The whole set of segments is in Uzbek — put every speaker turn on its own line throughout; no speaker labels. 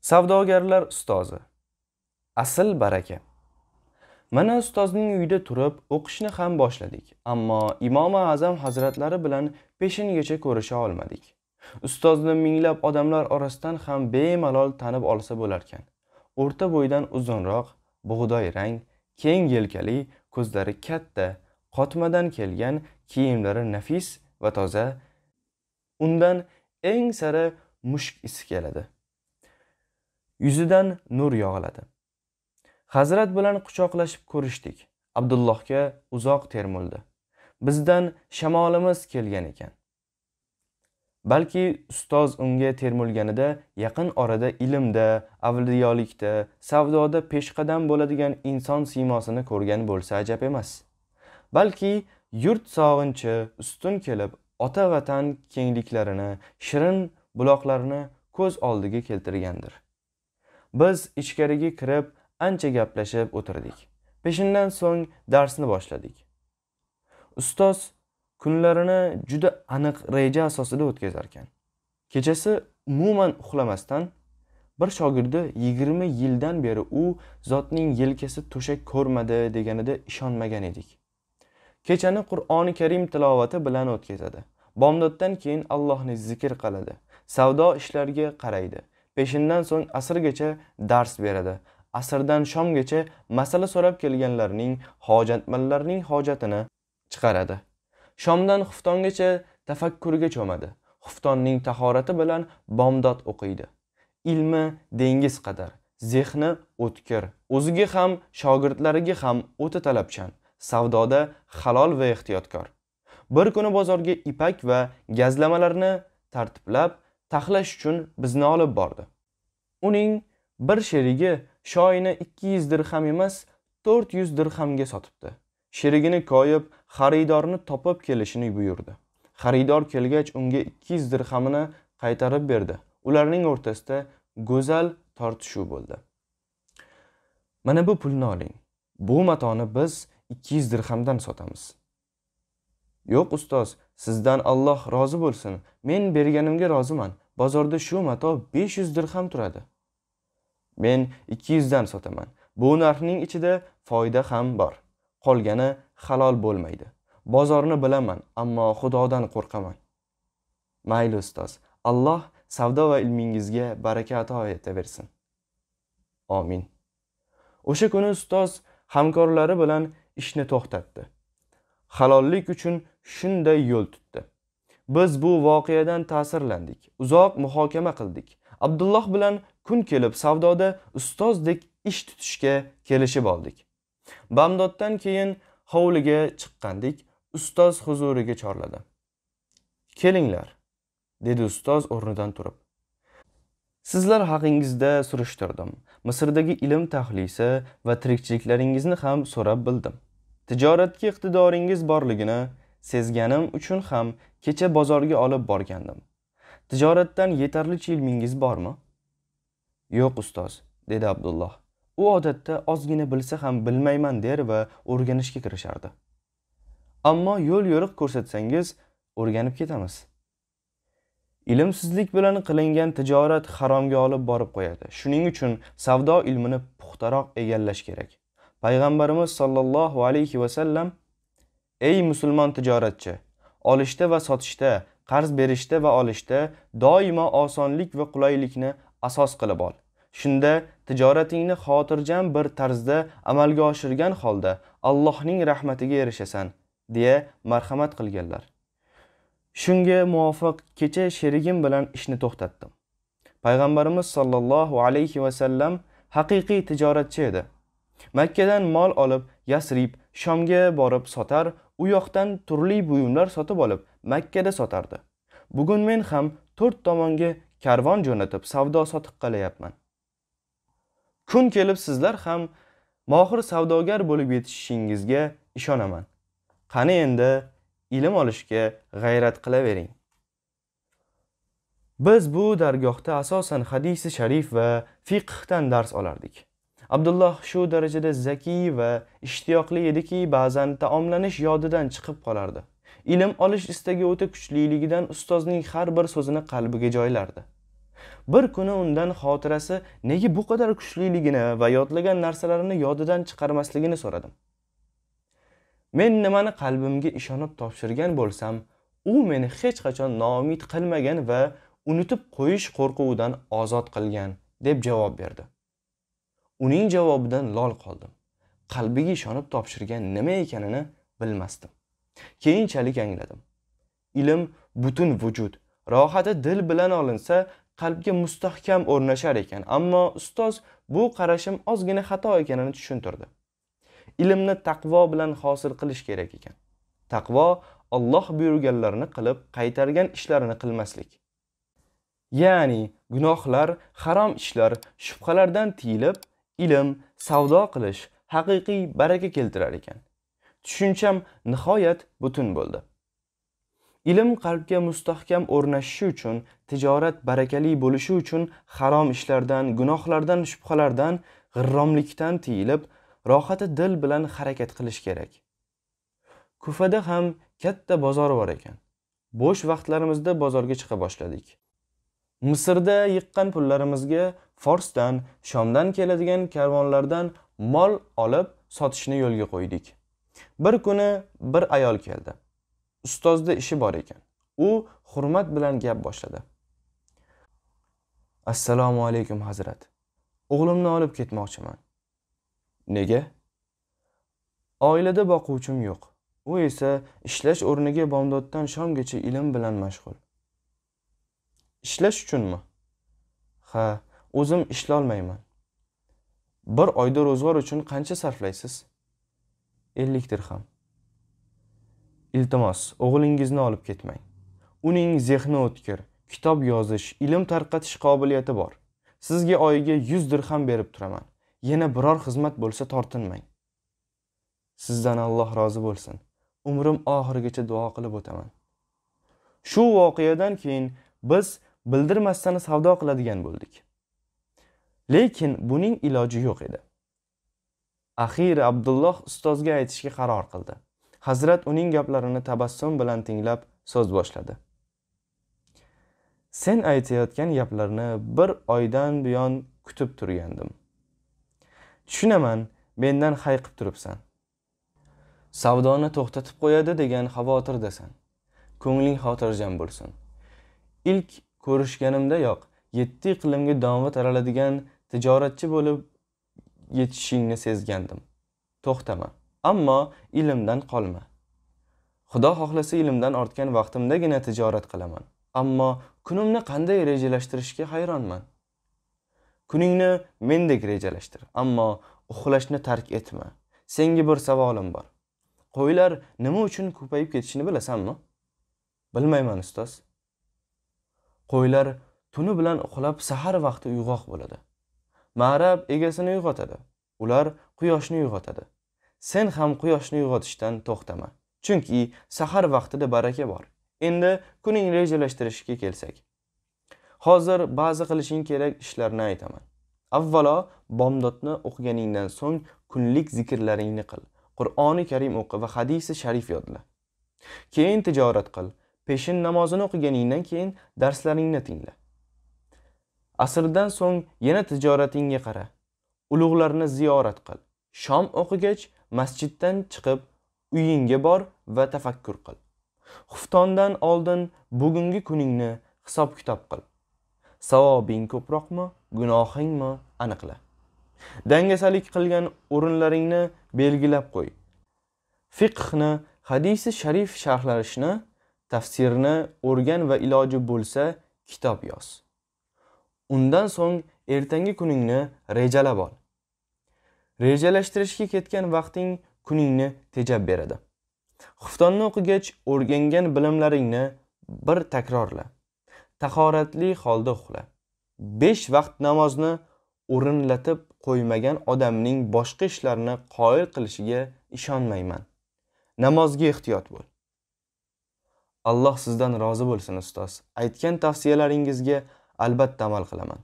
Savdogarlar ustozi. Asl baraka. Mana ustozning uyida turib o'qishni ham boshladik, ammo Imom Azam hazratlari bilan peshingacha ko'risha olmadik. Ustozni minglab odamlar orasidan ham bemalol tanib olsa bo'larkan. O'rta bo'ydan uzunroq, bug'doy rang, keng yelkali ko'zlari katta qotmadan kelgan kiyimlari nafis va toza undan eng sara mushk isi keladi yuzidan nur yog'iladi hazrat bilan quchoqlashib ko'rishdik abdullohga uzoq termuldi bizdan shamolimiz kelgan ekan balki ustoz unga termulganida yaqin orada ilmda avliyolikda savdoda peshqadam bo'ladigan inson siymosini ko'rgan bo'lsa ajab emas balki yurt sog'inchi ustun kelib ota vatan kengliklarini shirin buloqlarini ko'z oldiga keltirgandir biz ichkariga kirib ancha gaplashib o'tirdik peshindan so'ng darsni boshladik ustoz kunlarini juda aniq reja asosida o'tkazar ekan kechasi umuman uxlamasdan bir shogirdi yigirma yildan beri u zotning yelkasi to'shak ko'rmadi deganida ishonmagan edik kechani qur'oni karim tilovati bilan o'tkazadi bomdoddan keyin allohni zikr qiladi savdo ishlariga qaraydi peshindan so'ng asrgacha dars beradi asrdan shomgacha masala so'rab kelganlarning hojatmanlarning hojatini chiqaradi shomdan xuftongacha tafakkurga cho'madi xuftonning tahorati bilan bomdod o'qiydi ilmi dengiz qadar zehni o'tkir o'ziga ham shogirdlariga ham o'ta talabchan savdoda halol va ehtiyotkor bir kuni bozorga ipak va gazlamalarni tartiblab taxlash uchun bizni olib bordi uning bir sherigi shoyini ikki yuz dirham emas to'rt yuz dirhamga sotibdi sherigini koyib xaridorni topib kelishini buyurdi xaridor kelgach unga ikki yuz dirhamini qaytarib berdi ularning o'rtasida go'zal tortishuv bo'ldi mana bu pulni oling bu matoni biz ikki yuz dirhamdan sotamiz yo'q ustoz sizdan alloh rozi bo'lsin men berganimga roziman bozorda shu mato besh yuz dirham turadi men ikki yuzdan sotaman bu narxning ichida foyda ham bor qolgani halol bo'lmaydi bozorni bilaman ammo xudodan qo'rqaman mayli ustoz alloh savdo va ilmingizga baraka ato etaversin omin o'sha kuni ustoz hamkorlari bilan ishni to'xtatdi halollik uchun shunday yo'l tutdi biz bu voqeadan ta'sirlandik uzoq muhokama qildik abdulloh bilan kun kelib savdoda ustozdek ish tutishga kelishib oldik bamdoddan keyin hovliga chiqqandek ustoz huzuriga chorladi kelinglar dedi ustoz o'rnidan turib sizlar haqingizda surishtirdim misrdagi ilm tahlisi va tirikchiliklaringizni ham so'rab bildim tijoratga iqtidoringiz borligini sezganim uchun ham kecha bozorga olib borgandim tijoratdan yetarlicha ilmingiz bormi yo'q ustoz dedi abdulloh u odatda ozgina bilsa ham bilmayman der va o'rganishga kirishardi ammo yo'l yo'riq ko'rsatsangiz o'rganib ketamiz ilmsizlik bilan qilingan tijorat haromga olib borib qo'yadi shuning uchun savdo ilmini puxtaroq egallash kerak payg'ambarimiz sollallohu alayhi vasallam ey musulmon tijoratchi olishda va sotishda qarz berishda va olishda doimo osonlik va qulaylikni asos qilib ol shunda tijoratingni xotirjam bir tarzda amalga oshirgan holda allohning rahmatiga erishasan deya marhamat qilganlar shunga muvofiq kecha sherigim bilan ishni to'xtatdim payg'ambarimiz sollallohu alayhi vasallam haqiqiy tijoratchi edi makkadan mol olib yasrib shomga borib sotar u yoqdan turli buyumlar sotib olib makkada sotardi bugun men ham to'rt tomonga karvon jo'natib savdo sotiq qilyapman kun kelib sizlar ham mohir savdogar bo'lib yetishishingizga ishonaman qani endi ilm olishga g'ayrat qilavering biz bu dargohda asosan hadisi sharif va fiqhdan dars olardik abdulloh shu darajada zakiy va ishtiyoqli ediki ba'zan taomlanish yodidan chiqib qolardi ilm olish istagi o'ta kuchliligidan ustozning har bir so'zini qalbiga joylardi bir kuni undan xotirasi nega bu qadar kuchliligini va yodlagan narsalarini yodidan chiqarmasligini so'radim men nimani qalbimga ishonib topshirgan bo'lsam u meni hech qachon noumid qilmagan va unutib qo'yish qo'rquvidan ozod qilgan deb javob berdi uning javobidan lol qoldim qalbiga ishonib topshirgan nima ekanini bilmasdim keyinchalik angladim ilm butun vujud rohati dil bilan olinsa qalbga mustahkam o'rnashar ekan ammo ustoz bu qarashim ozgina xato ekanini tushuntirdi ilmni taqvo bilan hosil qilish kerak ekan taqvo olloh buyurganlarini qilib qaytargan ishlarini qilmaslik ya'ni gunohlar harom ishlar shubhalardan tiyilib ilm savdo qilish haqiqiy baraka keltirar ekan tushuncham nihoyat butun bo'ldi ilm qalbga mustahkam o'rnashishi uchun tijorat barakali bo'lishi uchun harom ishlardan gunohlardan shubhalardan g'irromlikdan tiyilib rohati dil bilan harakat qilish kerak kufada ham katta bozor bor ekan bo'sh vaqtlarimizda bozorga chiqa boshladik misrda yiqqan pullarimizga forsdan shomdan keladigan karvonlardan mol olib sotishni yo'lga qo'ydik bir kuni bir ayol keldi ustozda ishi bor ekan u hurmat bilan gap boshladi assalomu alaykum hazrat o'g'limni olib ketmoqchiman nega oilada boquvchim yo'q u esa ishlash o'rniga bomdoddan shomgacha ilm bilan mashg'ul ishlash uchunmi ha o'zim ishlolmayman bir oyda ro'zg'or uchun qancha sarflaysiz ellik dirham Iltimos, o'g'lingizni olib ketmang. Uning zehni o'tkir, kitob yozish, ilm tarqatish qobiliyati bor. Sizga oyiga 100 dirham berib turaman. Yana biror xizmat bo'lsa tortinmang. Sizdan Alloh rozi bo'lsin. Umrim oxirigacha duo qilib o'taman. Shu voqeadan keyin biz bildirmasdan savdo qiladigan bo'ldik. Lekin buning iloji yo'q edi. axiyri Abdulloh ustozga aytishga qaror qildi. hazrat uning gaplarini tabassum bilan tinglab so'z boshladi sen aytayotgan gaplarni bir oydan buyon kutib turgandim tushunaman mendan hayqib turibsan savdoni to'xtatib qo'yadi degan xavotirdasan ko'ngling xotirjam bo'lsin ilk ko'rishganimdayoq yetti iqlimga domi taraladigan tijoratchi bo'lib yetishingni sezgandim to'xtama ammo ilmdan qolma xudo xohlasa ilmdan ortgan vaqtimdagina tijorat qilaman ammo kunimni qanday rejalashtirishga hayronman kuningni mendek rejalashtir ammo uxlashni tark etma senga bir savolim bor qo'ylar nima uchun ko'payib ketishini bilasanmi bilmayman ustoz qo'ylar tuni bilan uxlab sahar vaqti uyg'oq bo'ladi ma'rab egasini uyg'otadi ular quyoshni uyg'otadi sen ham quyoshni uyg'otishdan to'xtama chunki sahar vaqtida baraka bor endi kuning rejalashtirishga kelsak hozir ba'zi qilishing kerak ishlarni aytaman avvalo bomdodni o'qiganingdan so'ng kunlik zikrlaringni qil qur'oni karim o'qi va hadisi sharif yodla keyin tijorat qil peshin namozini o'qiganingdan keyin darslaringni tingla asrdan so'ng yana tijoratingga qara ulug'larni ziyorat qil shom o'qigach masjiddan chiqib uyingga bor va tafakkur qil xuftondan oldin bugungi kuningni hisob kitob qil savobing ko'proqmi gunohingmi aniqla dangasalik qilgan o'rinlaringni belgilab qo'y fiqhni hadisi sharif sharhlashni tafsirni o'rgan va iloji bo'lsa kitob yoz undan so'ng ertangi kuningni rejalab ol rejalashtirishga ketgan vaqting kuningni tejab beradi xuftonni o'qigach o'rgangan bilimlaringni bir takrorla tahoratli holda uxla besh vaqt namozni o'rinlatib qo'ymagan odamning boshqa ishlarni qoyil qilishiga ishonmayman namozga ehtiyot bo'l alloh sizdan rozi bo'lsin ustoz aytgan tavsiyalaringizga albatta amal qilaman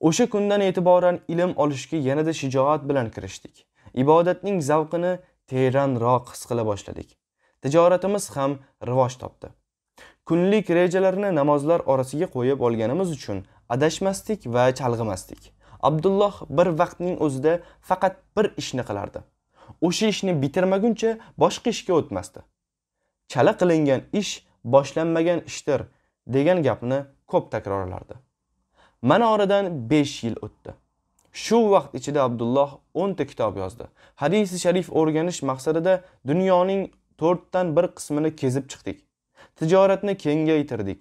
O'sha kundan e'tiboran ilm olishga yanada shijoat bilan kirishdik. Ibodatning zavqini teranroq his qila boshladik. Tijoratimiz ham rivoj topdi. Kunlik rejalarni namozlar orasiga qo'yib olganimiz uchun adashmasdik va chalg'imasdik. Abdulloh bir vaqtning o'zida faqat bir ishni qilardi. O'sha ishni bitirmaguncha boshqa ishga o'tmasdi. Chala qilingan ish boshlanmagan ishdir degan gapni ko'p takrorlardi. mana oradan 5 yil o'tdi shu vaqt ichida abdulloh 10 ta kitob yozdi hadisi sharif o'rganish maqsadida dunyoning to'rtdan bir qismini kezib chiqdik tijoratni kengaytirdik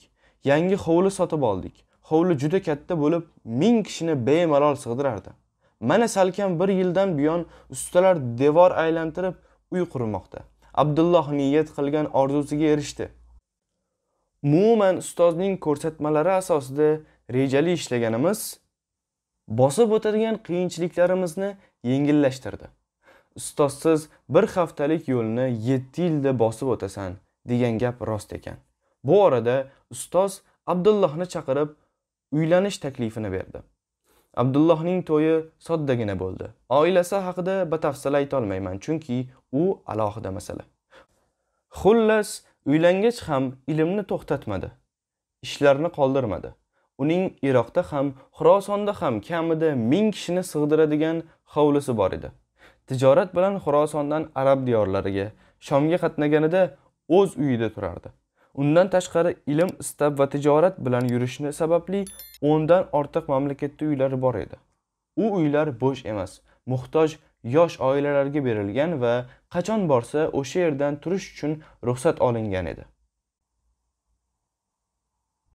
yangi hovli sotib oldik hovli juda katta bo'lib ming kishini bemalol sig'dirardi mana salkam bir yildan buyon ustalar devor aylantirib uy qurmoqda abdulloh niyat qilgan orzusiga erishdi umuman ustozning ko'rsatmalari asosida rejali ishlaganimiz bosib o'tadigan qiyinchiliklarimizni yengillashtirdi ustozsiz bir haftalik yo'lni yetti yilda bosib o'tasan degan gap rost ekan bu orada ustoz abdullohni chaqirib uylanish taklifini berdi abdullohning to'yi soddagina bo'ldi oilasi haqida batafsil aytolmayman chunki u alohida masala xullas uylangach ham ilmni to'xtatmadi ishlarni qoldirmadi uning iroqda ham xurosonda ham kamida ming kishini sig'diradigan hovlisi bor edi tijorat bilan xurosondan arab diyorlariga shomga qatnaganida o'z uyida turardi undan tashqari ilm istab va tijorat bilan yurishni sababli o'ndan ortiq mamlakatda uylari bor edi u uylar bo'sh emas muhtoj yosh oilalarga berilgan va qachon borsa o'sha yerdan turish uchun ruxsat olingan edi